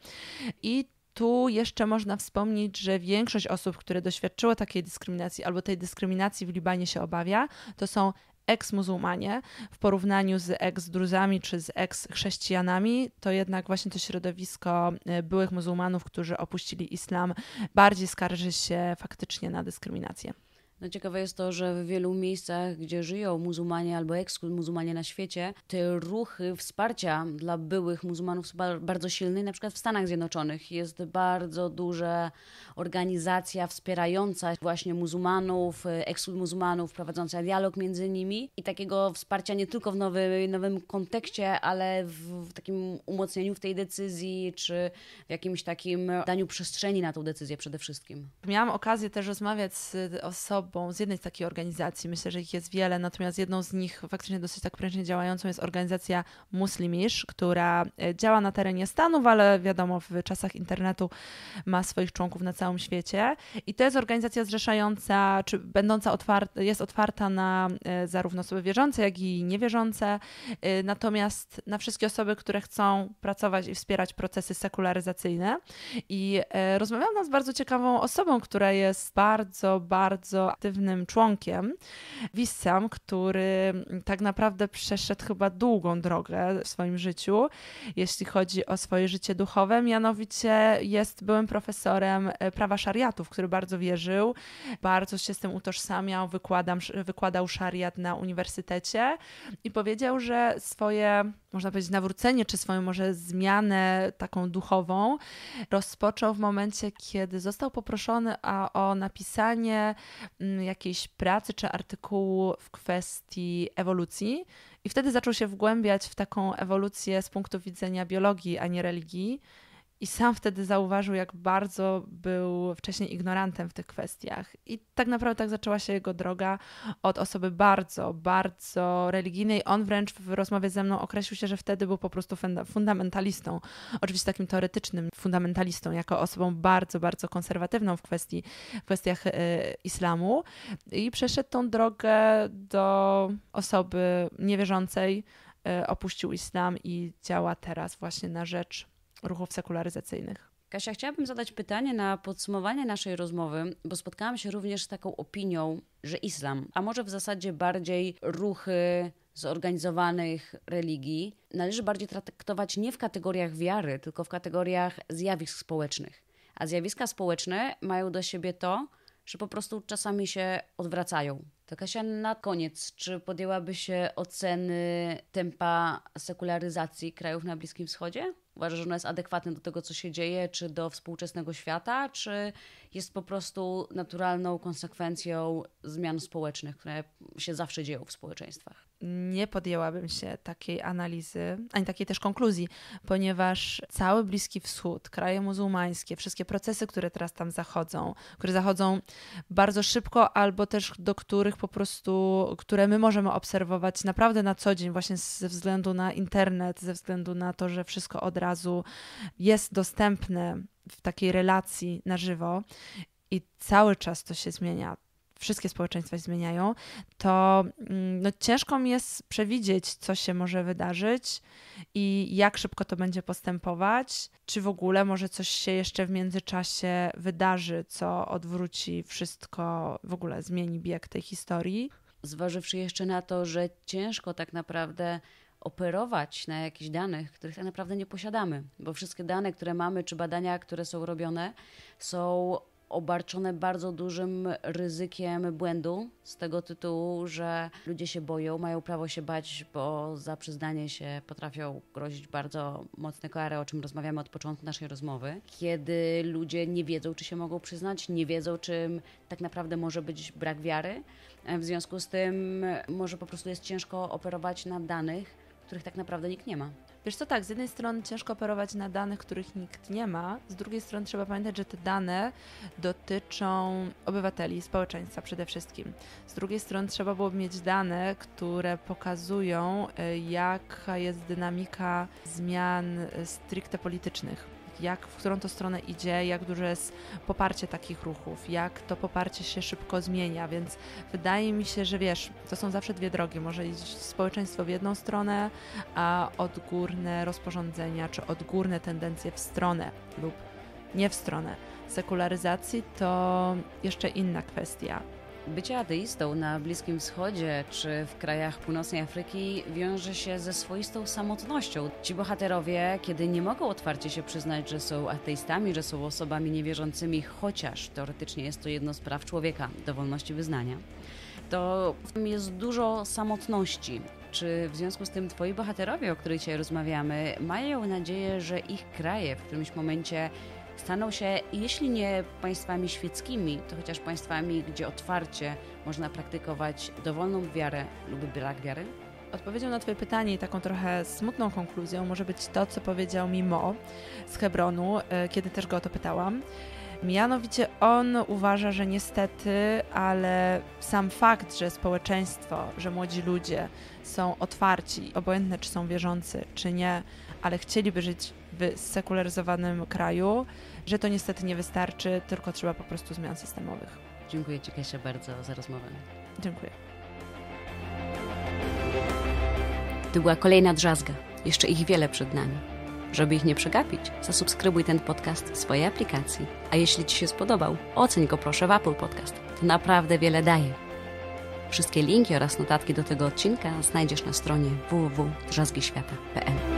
i tu jeszcze można wspomnieć, że większość osób, które doświadczyło takiej dyskryminacji albo tej dyskryminacji w Libanie się obawia, to są eks-muzułmanie w porównaniu z eks-druzami czy z eks-chrześcijanami, to jednak właśnie to środowisko e, byłych muzułmanów, którzy opuścili islam, bardziej skarży się faktycznie na dyskryminację. No ciekawe jest to, że w wielu miejscach, gdzie żyją muzułmanie albo eks-muzułmanie na świecie, te ruchy wsparcia dla byłych muzułmanów są bardzo silne. na przykład w Stanach Zjednoczonych jest bardzo duża organizacja wspierająca właśnie muzułmanów, eks-muzułmanów, prowadząca dialog między nimi i takiego wsparcia nie tylko w nowym, nowym kontekście, ale w takim umocnieniu w tej decyzji, czy w jakimś takim daniu przestrzeni na tę decyzję przede wszystkim. Miałam okazję też rozmawiać z osobą, osobą z jednej z takich organizacji, myślę, że ich jest wiele, natomiast jedną z nich faktycznie dosyć tak prężnie działającą jest organizacja Muslimish, która e, działa na terenie Stanów, ale wiadomo, w czasach internetu ma swoich członków na całym świecie. I to jest organizacja zrzeszająca, czy będąca otwarta, jest otwarta na e, zarówno osoby wierzące, jak i niewierzące, e, natomiast na wszystkie osoby, które chcą pracować i wspierać procesy sekularyzacyjne. I rozmawiałam z bardzo ciekawą osobą, która jest bardzo, bardzo aktywnym członkiem Wissam, który mm, tak naprawdę przeszedł chyba długą drogę w swoim życiu, jeśli chodzi o swoje życie duchowe. Mianowicie jest byłym profesorem e, prawa szariatu, w który bardzo wierzył, bardzo się z tym utożsamiał, wykładam, wykładał szariat na uniwersytecie i powiedział, że swoje można powiedzieć, nawrócenie, czy swoją może zmianę taką duchową, rozpoczął w momencie, kiedy został poproszony o, o napisanie mm, jakiejś pracy czy artykułu w kwestii ewolucji. I wtedy zaczął się wgłębiać w taką ewolucję z punktu widzenia biologii, a nie religii. I sam wtedy zauważył, jak bardzo był wcześniej ignorantem w tych kwestiach. I tak naprawdę tak zaczęła się jego droga od osoby bardzo, bardzo religijnej. On wręcz w rozmowie ze mną określił się, że wtedy był po prostu fundamentalistą. Oczywiście takim teoretycznym fundamentalistą, jako osobą bardzo, bardzo konserwatywną w, kwestii, w kwestiach y, islamu. I przeszedł tą drogę do osoby niewierzącej, y, opuścił islam i działa teraz właśnie na rzecz ruchów sekularyzacyjnych. Kasia, chciałabym zadać pytanie na podsumowanie naszej rozmowy, bo spotkałam się również z taką opinią, że islam, a może w zasadzie bardziej ruchy zorganizowanych religii, należy bardziej traktować nie w kategoriach wiary, tylko w kategoriach zjawisk społecznych. A zjawiska społeczne mają do siebie to, że po prostu czasami się odwracają. To Kasia, na koniec, czy podjęłaby się oceny tempa sekularyzacji krajów na Bliskim Wschodzie? Uważasz, że ono jest adekwatne do tego, co się dzieje, czy do współczesnego świata, czy jest po prostu naturalną konsekwencją zmian społecznych, które się zawsze dzieją w społeczeństwach. Nie podjęłabym się takiej analizy, ani takiej też konkluzji, ponieważ cały Bliski Wschód, kraje muzułmańskie, wszystkie procesy, które teraz tam zachodzą, które zachodzą bardzo szybko, albo też do których po prostu, które my możemy obserwować naprawdę na co dzień, właśnie ze względu na internet, ze względu na to, że wszystko od razu jest dostępne w takiej relacji na żywo i cały czas to się zmienia, wszystkie społeczeństwa się zmieniają, to mm, no, ciężko mi jest przewidzieć, co się może wydarzyć i jak szybko to będzie postępować, czy w ogóle może coś się jeszcze w międzyczasie wydarzy, co odwróci wszystko, w ogóle zmieni bieg tej historii. Zważywszy jeszcze na to, że ciężko tak naprawdę operować na jakichś danych, których tak naprawdę nie posiadamy, bo wszystkie dane, które mamy, czy badania, które są robione, są obarczone bardzo dużym ryzykiem błędu z tego tytułu, że ludzie się boją, mają prawo się bać, bo za przyznanie się potrafią grozić bardzo mocne kary, o czym rozmawiamy od początku naszej rozmowy. Kiedy ludzie nie wiedzą, czy się mogą przyznać, nie wiedzą, czym tak naprawdę może być brak wiary. E, w związku z tym e, może po prostu jest ciężko operować na danych, których tak naprawdę nikt nie ma. Wiesz co, tak, z jednej strony ciężko operować na danych, których nikt nie ma, z drugiej strony trzeba pamiętać, że te dane dotyczą obywateli, społeczeństwa przede wszystkim. Z drugiej strony trzeba było mieć dane, które pokazują, e, jaka jest dynamika zmian e, stricte politycznych jak, w którą to stronę idzie, jak duże jest poparcie takich ruchów, jak to poparcie się szybko zmienia, więc wydaje mi się, że wiesz, to są zawsze dwie drogi. Może iść społeczeństwo w jedną stronę, a odgórne rozporządzenia czy odgórne tendencje w stronę lub nie w stronę sekularyzacji, to jeszcze inna kwestia. Bycie ateistą na Bliskim Wschodzie czy w krajach północnej Afryki wiąże się ze swoistą samotnością. Ci bohaterowie, kiedy nie mogą otwarcie się przyznać, że są ateistami, że są osobami niewierzącymi, chociaż teoretycznie jest to jedno z praw człowieka do wolności wyznania, to w tym jest dużo samotności. Czy w związku z tym twoi bohaterowie, o których dzisiaj rozmawiamy, mają nadzieję, że ich kraje w którymś momencie staną się, jeśli nie państwami świeckimi, to chociaż państwami, gdzie otwarcie można praktykować dowolną wiarę lub brak wiary? Odpowiedzią na Twoje pytanie i taką trochę smutną konkluzją może być to, co powiedział mi Mo z Hebronu, e, kiedy też go o to pytałam. Mianowicie on uważa, że niestety, ale sam fakt, że społeczeństwo, że młodzi ludzie są otwarci, obojętne czy są wierzący, czy nie, ale chcieliby żyć sekularyzowanym kraju, że to niestety nie wystarczy, tylko trzeba po prostu zmian systemowych. Dziękuję Ci Kasia bardzo za rozmowę. Dziękuję. To była kolejna drzazga. Jeszcze ich wiele przed nami. Żeby ich nie przegapić, zasubskrybuj ten podcast w swojej aplikacji. A jeśli Ci się spodobał, oceń go proszę w Apple Podcast. To naprawdę wiele daje. Wszystkie linki oraz notatki do tego odcinka znajdziesz na stronie www.drzazgiświata.pl